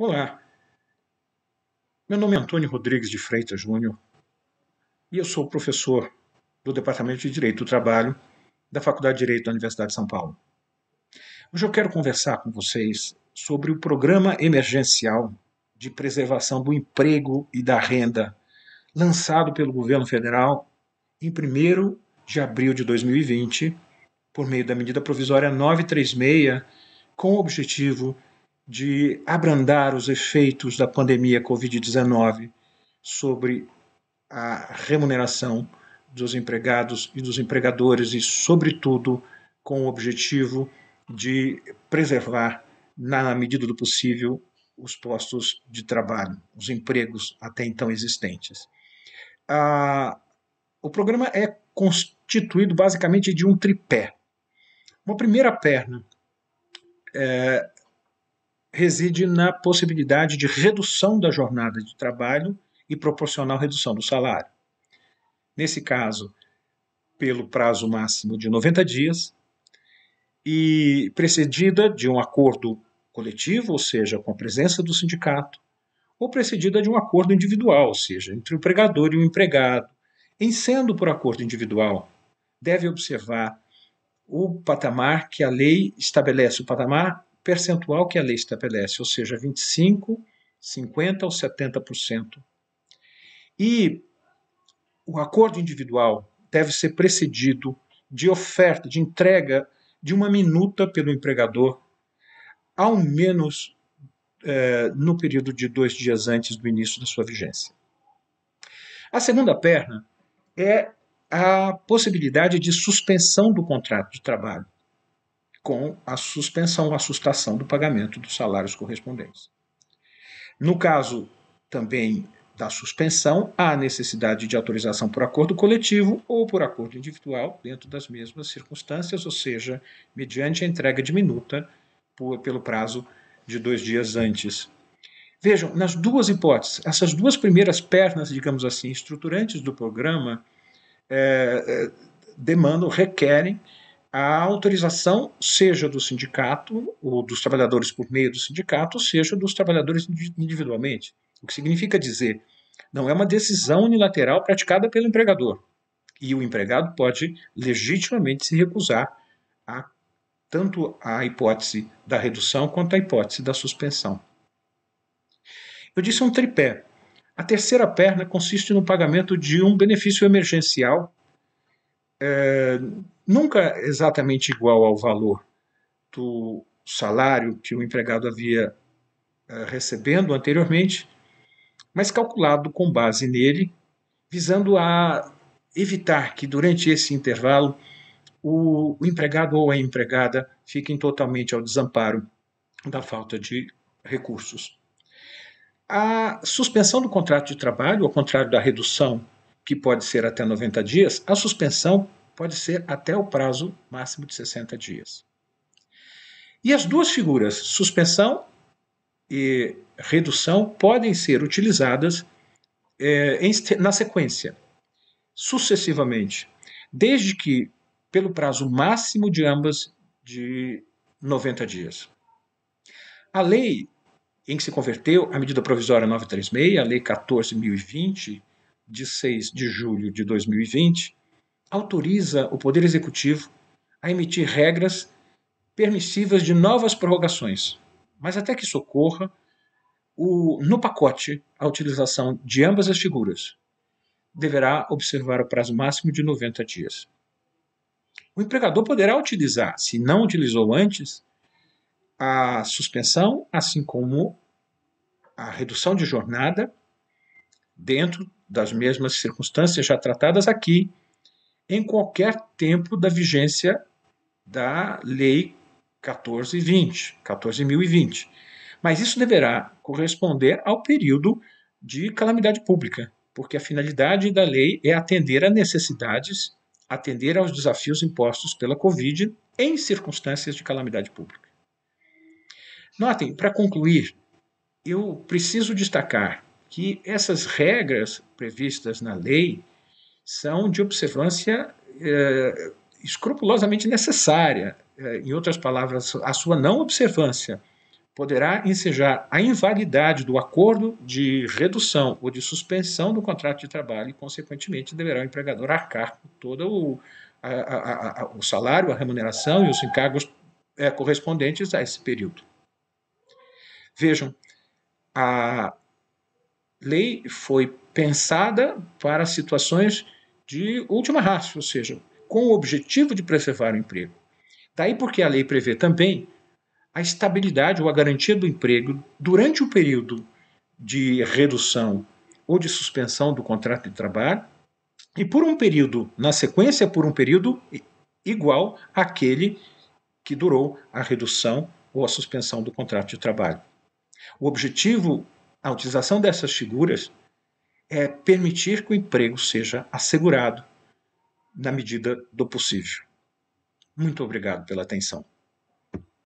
Olá, meu nome é Antônio Rodrigues de Freitas Júnior e eu sou professor do Departamento de Direito do Trabalho da Faculdade de Direito da Universidade de São Paulo. Hoje eu quero conversar com vocês sobre o Programa Emergencial de Preservação do Emprego e da Renda, lançado pelo governo federal em 1 de abril de 2020, por meio da medida provisória 936, com o objetivo de abrandar os efeitos da pandemia Covid-19 sobre a remuneração dos empregados e dos empregadores e, sobretudo, com o objetivo de preservar, na medida do possível, os postos de trabalho, os empregos até então existentes. Ah, o programa é constituído basicamente de um tripé. Uma primeira perna é, reside na possibilidade de redução da jornada de trabalho e proporcional redução do salário. Nesse caso, pelo prazo máximo de 90 dias e precedida de um acordo coletivo, ou seja, com a presença do sindicato, ou precedida de um acordo individual, ou seja, entre o empregador e o empregado. Em sendo por acordo individual, deve observar o patamar que a lei estabelece, o patamar percentual que a lei estabelece, ou seja, 25%, 50% ou 70%. E o acordo individual deve ser precedido de oferta, de entrega de uma minuta pelo empregador, ao menos é, no período de dois dias antes do início da sua vigência. A segunda perna é a possibilidade de suspensão do contrato de trabalho com a suspensão, a assustação do pagamento dos salários correspondentes. No caso também da suspensão, há necessidade de autorização por acordo coletivo ou por acordo individual, dentro das mesmas circunstâncias, ou seja, mediante a entrega de minuta por, pelo prazo de dois dias antes. Vejam, nas duas hipóteses, essas duas primeiras pernas, digamos assim, estruturantes do programa, é, é, demandam, requerem a autorização seja do sindicato, ou dos trabalhadores por meio do sindicato, seja dos trabalhadores individualmente. O que significa dizer, não é uma decisão unilateral praticada pelo empregador. E o empregado pode legitimamente se recusar a tanto a hipótese da redução quanto a hipótese da suspensão. Eu disse um tripé. A terceira perna consiste no pagamento de um benefício emergencial é, nunca é exatamente igual ao valor do salário que o empregado havia eh, recebendo anteriormente, mas calculado com base nele, visando a evitar que durante esse intervalo o, empregado ou a empregada fiquem totalmente ao desamparo da falta de recursos. A suspensão do contrato de trabalho, ao contrário da redução, que pode ser até 90 dias, a suspensão pode ser até o prazo máximo de 60 dias. E as duas figuras, suspensão e redução, podem ser utilizadas é, em, na sequência, sucessivamente, desde que pelo prazo máximo de ambas de 90 dias. A lei em que se converteu a medida provisória 936, a lei 14.020, de 6 de julho de 2020, autoriza o Poder Executivo a emitir regras permissivas de novas prorrogações. Mas até que isso ocorra, o, no pacote, a utilização de ambas as figuras deverá observar o prazo máximo de 90 dias. O empregador poderá utilizar, se não utilizou antes, a suspensão, assim como a redução de jornada, dentro das mesmas circunstâncias já tratadas aqui, em qualquer tempo da vigência da Lei 1420, 14.020. Mas isso deverá corresponder ao período de calamidade pública, porque a finalidade da lei é atender a necessidades, atender aos desafios impostos pela Covid em circunstâncias de calamidade pública. Notem, para concluir, eu preciso destacar que essas regras previstas na lei são de observância é, escrupulosamente necessária. É, em outras palavras, a sua não observância poderá ensejar a invalidade do acordo de redução ou de suspensão do contrato de trabalho e, consequentemente, deverá o empregador arcar com todo o, a, a, a, o salário, a remuneração e os encargos é, correspondentes a esse período. Vejam, a lei foi pensada para situações de última raça, ou seja, com o objetivo de preservar o emprego. Daí porque a lei prevê também a estabilidade ou a garantia do emprego durante o período de redução ou de suspensão do contrato de trabalho e por um período, na sequência, por um período igual àquele que durou a redução ou a suspensão do contrato de trabalho. O objetivo, a utilização dessas figuras é permitir que o emprego seja assegurado na medida do possível. Muito obrigado pela atenção.